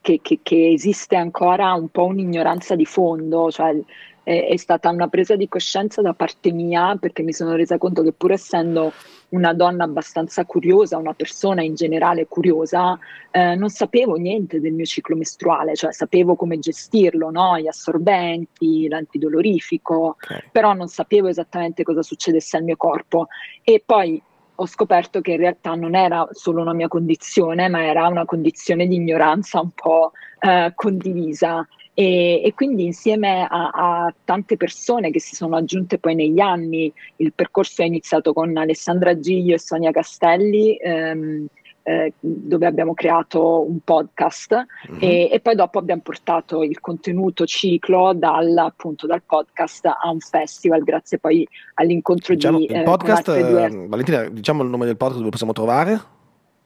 che, che, che esiste ancora un po' un'ignoranza di fondo, cioè è, è, stata una presa di coscienza da parte mia perché mi sono resa conto che pur essendo una donna abbastanza curiosa, una persona in generale curiosa, eh, non sapevo niente del mio ciclo mestruale, cioè sapevo come gestirlo, no? gli assorbenti, l'antidolorifico, okay. però non sapevo esattamente cosa succedesse al mio corpo. E poi ho scoperto che in realtà non era solo una mia condizione, ma era una condizione di ignoranza un po' eh, condivisa. E, e, quindi insieme a, a, tante persone che si sono aggiunte poi negli anni, il percorso è iniziato con Alessandra Giglio e Sonia Castelli. Ehm, eh, dove abbiamo creato un podcast mm-hmm. e, e, poi dopo abbiamo portato il contenuto ciclo dal, appunto, dal podcast a un festival grazie poi all'incontro diciamo, di... Il eh, podcast, eh, Valentina, diciamo il nome del podcast dove possiamo trovare?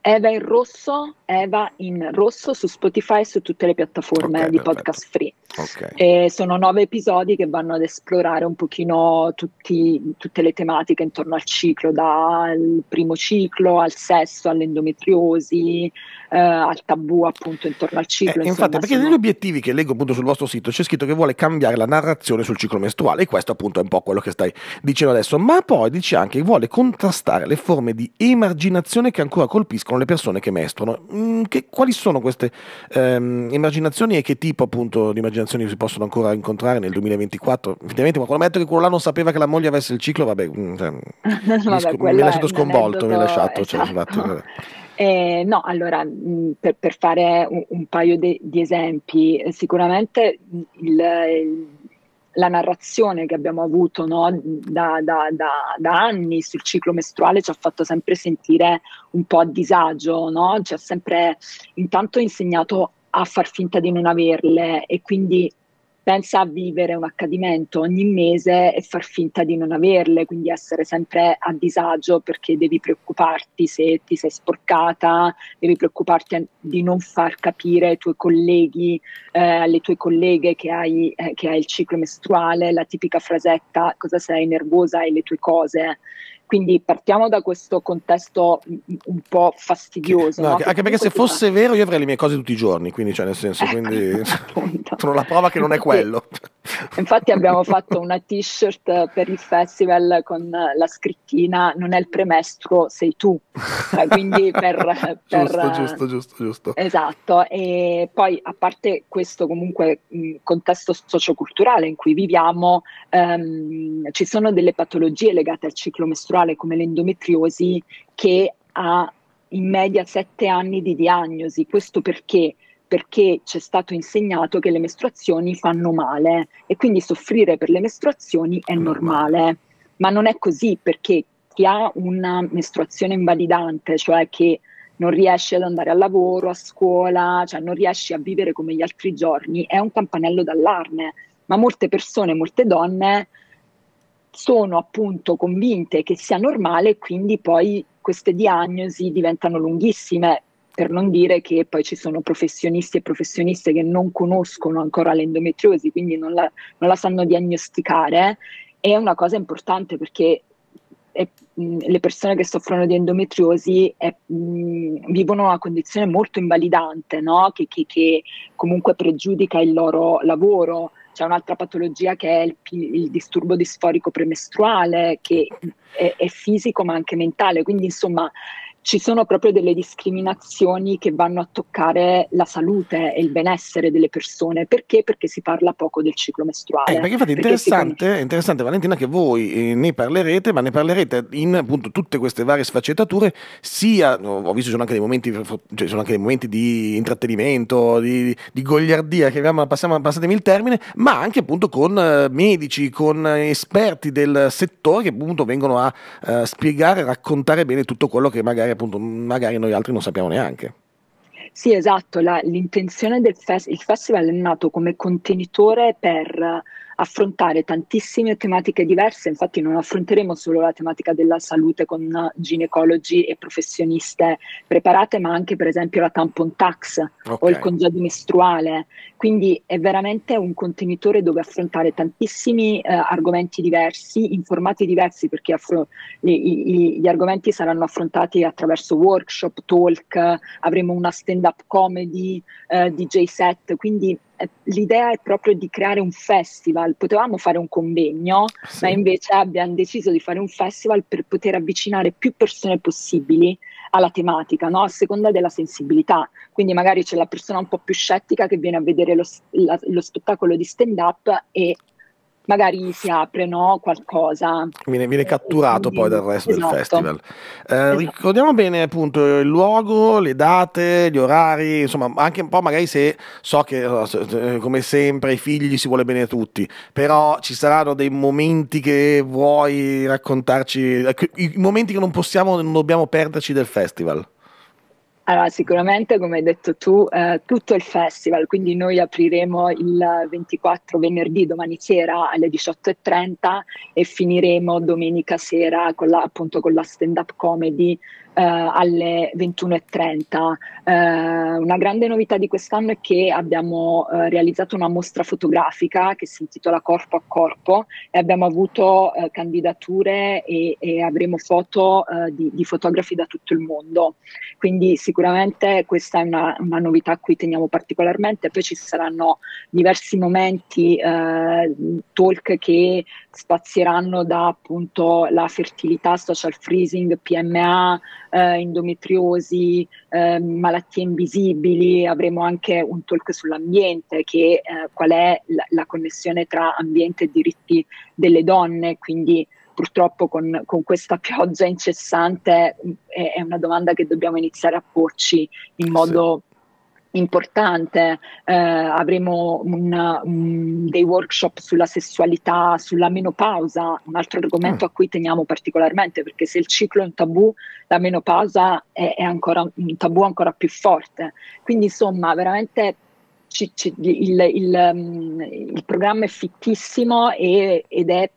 Eva in rosso, Eva in rosso su Spotify e su tutte le piattaforme okay, di perfetto. podcast free. Okay. sono nove episodi che vanno ad esplorare un pochino tutti, tutte le tematiche intorno al ciclo, dal primo ciclo al sesso, all'endometriosi, eh, al tabù appunto intorno al ciclo. Eh, infatti, perché sono... negli obiettivi che leggo appunto sul vostro sito c'è scritto che vuole cambiare la narrazione sul ciclo mestruale e questo appunto è un po' quello che stai dicendo adesso, ma poi dice anche che vuole contrastare le forme di emarginazione che ancora colpiscono con le persone che mestrano. Mm, che, quali sono queste ehm, immaginazioni e che tipo appunto di immaginazioni si possono ancora incontrare nel 2024? Evidentemente qualcuno mette che quello là non sapeva che la moglie avesse il ciclo, vabbè, mm, cioè, *laughs* vabbè mi, mi, è lasciato sconvolto, mi ha lasciato. Esatto. Cioè, infatti, *laughs* eh, no, allora, mm, per, per, fare un, un paio de, di esempi, sicuramente il, il la narrazione che abbiamo avuto no, da, da, da, da, anni sul ciclo mestruale ci ha fatto sempre sentire un po' a disagio, no? ci ha sempre intanto insegnato a far finta di non averle e quindi pensa a vivere un accadimento ogni mese e far finta di non averle, quindi essere sempre a disagio perché devi preoccuparti se ti sei sporcata, devi preoccuparti di non far capire ai tuoi colleghi, eh, alle tue colleghe che hai, eh, che hai il ciclo mestruale, la tipica frasetta cosa sei nervosa e le tue cose. Quindi partiamo da questo contesto mm, mm, un po' fastidioso. No, no? Anche perché se fosse fa... vero io avrei le mie cose tutti i giorni, quindi cioè nel senso, eh, quindi *laughs* *laughs* sono la prova che non è quello. Infatti abbiamo *laughs* fatto una t-shirt per il festival con la scrittina non è il premestro, sei tu. Cioè, quindi per, per giusto, giusto, giusto, giusto. Esatto, e poi a parte questo comunque mm, contesto socioculturale in cui viviamo, ehm, ci sono delle patologie legate al ciclo mestruale mestruale come l'endometriosi che ha in media sette anni di diagnosi. Questo perché? Perché ci è stato insegnato che le mestruazioni fanno male e quindi soffrire per le mestruazioni è normale, ma non è così perché chi ha una mestruazione invalidante, cioè che non riesce ad andare al lavoro, a scuola, cioè non riesce a vivere come gli altri giorni, è un campanello d'allarme. Ma molte persone, molte donne sono appunto convinte che sia normale e quindi poi queste diagnosi diventano lunghissime, per non dire che poi ci sono professionisti e professioniste che non conoscono ancora l'endometriosi, quindi non la, non la sanno diagnosticare. È una cosa importante perché è, mh, le persone che soffrono di endometriosi è, mh, vivono una condizione molto invalidante, no? che, che, che comunque pregiudica il loro lavoro c'è un'altra patologia che è il, il disturbo disforico premestruale, che è, è fisico ma anche mentale, quindi insomma ci sono proprio delle discriminazioni che vanno a toccare la salute e il benessere delle persone. Perché? Perché si parla poco del ciclo mestruale. Eh, perché infatti è interessante, con... interessante, Valentina che voi eh, ne parlerete, ma ne parlerete in appunto tutte queste varie sfaccettature, sia, ho visto sono anche dei momenti, cioè, sono anche dei momenti di intrattenimento, di, di gogliardia, chiamiamo, passiamo, passatemi il termine, ma anche appunto con eh, medici, con eh, esperti del settore che appunto vengono a spiegare, raccontare bene tutto quello che magari appunto magari noi altri non sappiamo neanche. Sì, esatto, la, l'intenzione del festival, il festival è nato come contenitore per affrontare tantissime tematiche diverse, infatti non affronteremo solo la tematica della salute con ginecologi e professioniste preparate, ma anche per esempio la tampon tax okay. o il congedo mestruale, quindi è veramente un contenitore dove affrontare tantissimi eh, argomenti diversi, in formati diversi, perché affro- gli, gli argomenti saranno affrontati attraverso workshop, talk, avremo una stand-up comedy, eh, DJ set, quindi eh, l'idea è proprio di creare un festival. Potevamo fare un convegno, sì. ma invece abbiamo deciso di fare un festival per poter avvicinare più persone possibili alla tematica, no? a seconda della sensibilità. Quindi magari c'è la persona un po' più scettica che viene a vedere lo, la, lo spettacolo di stand-up e magari si apre no? qualcosa. Viene, viene catturato Quindi, poi dal resto esatto. del festival. Eh, esatto. Ricordiamo bene appunto il luogo, le date, gli orari, insomma anche un po' magari se so che eh, eh, come sempre i figli si vuole bene a tutti, però ci saranno dei momenti che vuoi raccontarci, ecco, i momenti che non possiamo, non dobbiamo perderci del festival. Allora, sicuramente, come hai detto tu, eh, tutto il festival, quindi noi apriremo il 24 venerdì, domani sera alle 18.30 e finiremo domenica sera con la, appunto con la stand-up comedy eh, alle 21.30. Eh, una grande novità di quest'anno è che abbiamo eh, realizzato una mostra fotografica che si intitola Corpo a Corpo e abbiamo avuto eh, candidature e, e, avremo foto eh, di, di, fotografi da tutto il mondo. Quindi sicuramente questa è una, una, novità a cui teniamo particolarmente. Poi ci saranno diversi momenti, eh, talk che spazieranno da appunto la fertilità, social freezing, PMA, eh, endometriosi, eh, malattie invisibili, avremo anche un talk sull'ambiente, che eh, qual è la, la, connessione tra ambiente e diritti delle donne, quindi purtroppo con, con questa pioggia incessante mm, è, è, una domanda che dobbiamo iniziare a porci in modo... Sì importante, eh, avremo una, um, dei workshop sulla sessualità, sulla menopausa, un altro argomento mm. a cui teniamo particolarmente perché se il ciclo è un tabù, la menopausa è, è ancora un tabù ancora più forte. Quindi insomma veramente ci, ci, il, il, il, programma è fittissimo e, ed è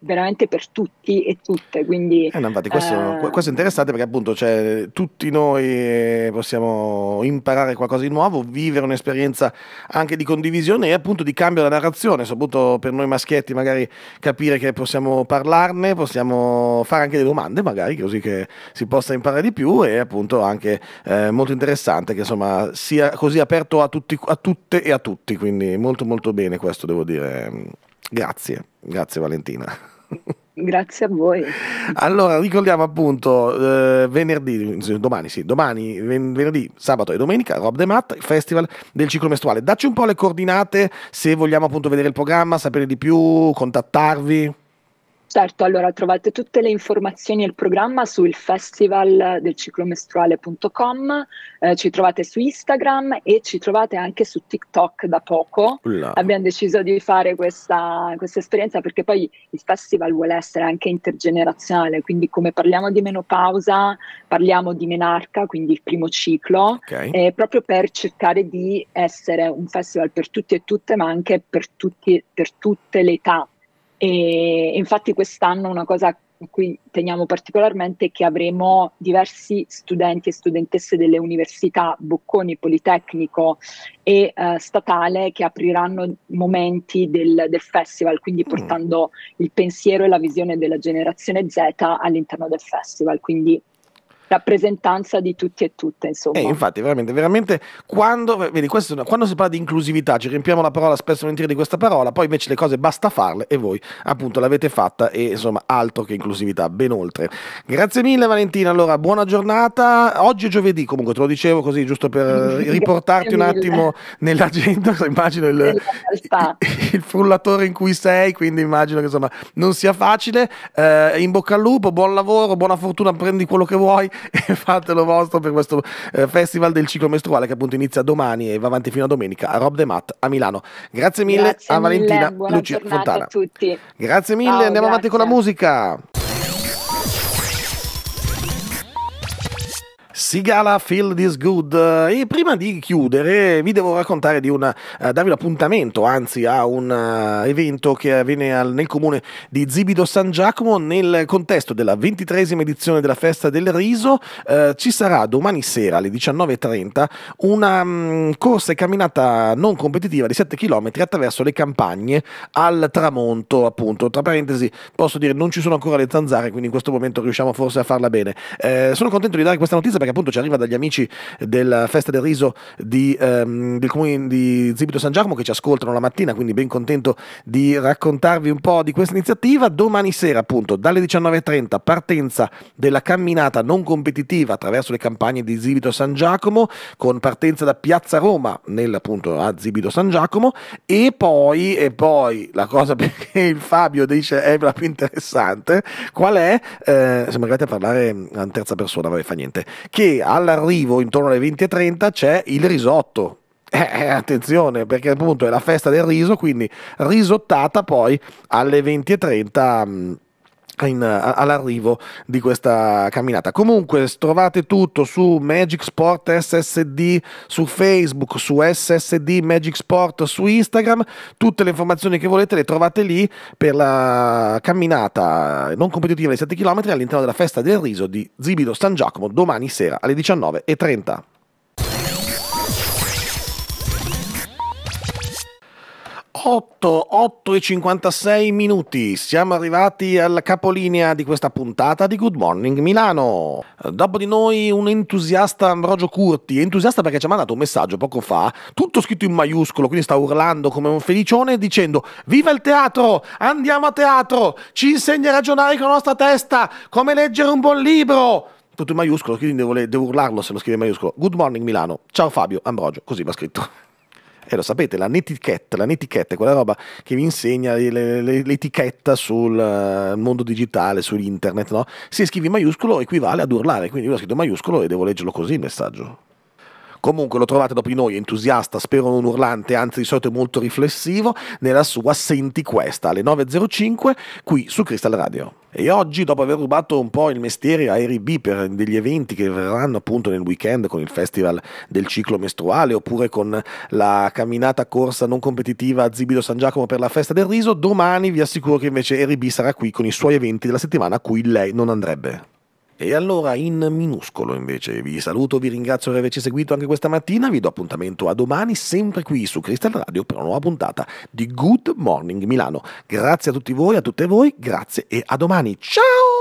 veramente per tutti e tutte. Quindi, eh, no, infatti, questo, eh... questo, è interessante perché appunto cioè, tutti noi eh, possiamo imparare qualcosa di nuovo, vivere un'esperienza anche di condivisione e appunto di cambio della narrazione, soprattutto per noi maschietti magari capire che possiamo parlarne, possiamo fare anche delle domande magari così che si possa imparare di più e appunto anche eh, molto interessante che insomma sia così aperto a, tutti, a tutte e a tutti, quindi molto molto bene questo devo dire. Grazie, grazie Valentina. Grazie a voi. Allora, ricordiamo appunto eh, venerdì, domani sì, domani, ven- venerdì, sabato e domenica, Rob the Mat, festival del ciclo mestruale. Dacci un po' le coordinate se vogliamo appunto vedere il programma, sapere di più, contattarvi. Certo, allora trovate tutte le informazioni e il programma sul festival del ciclomestruale.com, eh, ci trovate su Instagram e ci trovate anche su TikTok da poco. Là. Abbiamo deciso di fare questa, questa esperienza perché poi il festival vuole essere anche intergenerazionale, quindi come parliamo di menopausa, parliamo di menarca, quindi il primo ciclo, okay. eh, proprio per cercare di essere un festival per tutti e tutte, ma anche per, tutti, per tutte le età e infatti quest'anno una cosa a cui teniamo particolarmente è che avremo diversi studenti e studentesse delle università Bocconi, Politecnico e eh, Statale che apriranno momenti del, del festival, quindi mm. portando mm. il pensiero e la visione della generazione Z all'interno del festival. Quindi rappresentanza di tutti e tutte. Insomma. Eh, infatti, veramente, veramente quando, vedi, questo, quando si parla di inclusività, ci riempiamo la parola spesso volentieri di questa parola, poi invece le cose basta farle e voi appunto l'avete fatta e insomma altro che inclusività, ben oltre. Grazie mille Valentina, allora buona giornata, oggi è giovedì comunque, te lo dicevo così giusto per *laughs* riportarti un attimo nell'agenda, *laughs* immagino il, *laughs* il, frullatore in cui sei, quindi immagino che insomma non sia facile, eh, in bocca al lupo, buon lavoro, buona fortuna, prendi quello che vuoi *laughs* e fatelo vostro per questo eh, festival del ciclo mestruale che appunto inizia domani e va avanti fino a domenica a Rob de Mat a Milano. Grazie mille grazie a Valentina mille, Lucia Fontana. a tutti. Grazie mille, Ciao, andiamo grazie. avanti con la musica. Sigala Feel This Good. E prima di chiudere vi devo raccontare di un, uh, darvi l'appuntamento, anzi a un uh, evento che avviene al, nel comune di Zibido San Giacomo nel contesto della ventitresima edizione della Festa del Riso. Uh, ci sarà domani sera alle 19.30 una um, corsa e camminata non competitiva di 7 km attraverso le campagne al tramonto appunto. Tra parentesi posso dire non ci sono ancora le zanzare quindi in questo momento riusciamo forse a farla bene. sono contento di dare questa notizia perché appunto ci arriva dagli amici della Festa del Riso di, ehm, del comune di Zibito San Giacomo che ci ascoltano la mattina, quindi ben contento di raccontarvi un po' di questa iniziativa. Domani sera appunto dalle 19.30 partenza della camminata non competitiva attraverso le campagne di Zibito San Giacomo con partenza da Piazza Roma nel appunto a Zibito San Giacomo e poi, e poi la cosa *laughs* che il Fabio dice è la più interessante, qual è? Eh, siamo arrivati a parlare in mm, terza persona, vabbè fa niente. Che all'arrivo intorno alle 20.30 c'è il risotto. Eh, eh, attenzione, perché appunto è la festa del riso, quindi risottata poi alle 20.30 in, all'arrivo di questa camminata. Comunque trovate tutto su Magic Sport SSD su Facebook, su SSD Magic Sport su Instagram, tutte le informazioni che volete le trovate lì per la camminata non competitiva di 7 km all'interno della festa del riso di Zibido San Giacomo domani sera alle 19.30. 8, 8 e 56 minuti, siamo arrivati alla capolinea di questa puntata di Good Morning Milano. Dopo di noi un entusiasta Ambrogio Curti, entusiasta perché ci ha mandato un messaggio poco fa, tutto scritto in maiuscolo, quindi sta urlando come un felicione dicendo Viva il teatro, andiamo a teatro, ci insegna a ragionare con la nostra testa, come leggere un buon libro tutto in maiuscolo, quindi devo, devo urlarlo se lo scrive in maiuscolo. Good morning Milano. Ciao Fabio Ambrogio, così va scritto. E eh, lo sapete, la netiquette, la netiquette è quella roba che vi insegna l'etichetta sul eh, mondo digitale, su internet, no? Se scrivi maiuscolo equivale ad urlare, quindi io ho scritto maiuscolo e devo leggerlo così il messaggio. Comunque lo trovate dopo di noi, entusiasta, spero non urlante, anzi di solito molto riflessivo, nella sua Senti questa alle 9.05 qui su Crystal Radio. E oggi, dopo aver rubato un po' il mestiere a RB per degli eventi che verranno appunto nel weekend con il festival del ciclo mestruale oppure con la camminata corsa non competitiva a Zibido San Giacomo per la festa del riso, domani vi assicuro che invece RB sarà qui con i suoi eventi della settimana a cui lei non andrebbe. E allora in minuscolo invece vi saluto, vi ringrazio per averci seguito anche questa mattina, vi do appuntamento a domani sempre qui su Crystal Radio per una nuova puntata di Good Morning Milano. Grazie a tutti voi, a tutte voi, grazie e a domani. Ciao!